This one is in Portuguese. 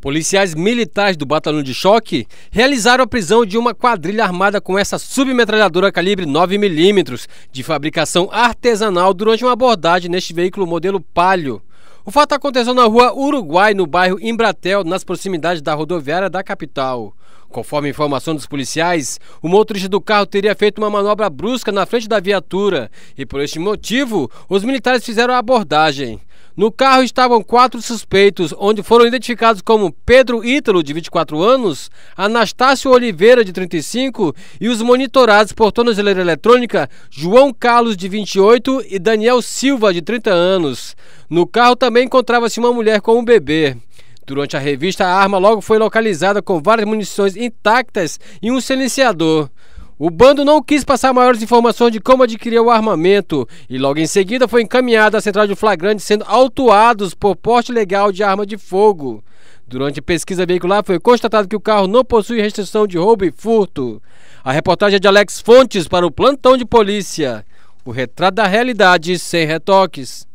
Policiais militares do Batalhão de Choque realizaram a prisão de uma quadrilha armada com essa submetralhadora calibre 9mm, de fabricação artesanal, durante uma abordagem neste veículo modelo Palio. O fato aconteceu na rua Uruguai, no bairro Imbratel, nas proximidades da rodoviária da capital. Conforme informação dos policiais, o motorista do carro teria feito uma manobra brusca na frente da viatura e, por este motivo, os militares fizeram a abordagem. No carro estavam quatro suspeitos, onde foram identificados como Pedro Ítalo, de 24 anos, Anastácio Oliveira, de 35, e os monitorados por tornozeleira eletrônica João Carlos, de 28, e Daniel Silva, de 30 anos. No carro também encontrava-se uma mulher com um bebê. Durante a revista, a arma logo foi localizada com várias munições intactas e um silenciador. O bando não quis passar maiores informações de como adquirir o armamento e logo em seguida foi encaminhado à central de flagrante sendo autuados por porte legal de arma de fogo. Durante pesquisa veicular foi constatado que o carro não possui restrição de roubo e furto. A reportagem é de Alex Fontes para o plantão de polícia. O retrato da realidade sem retoques.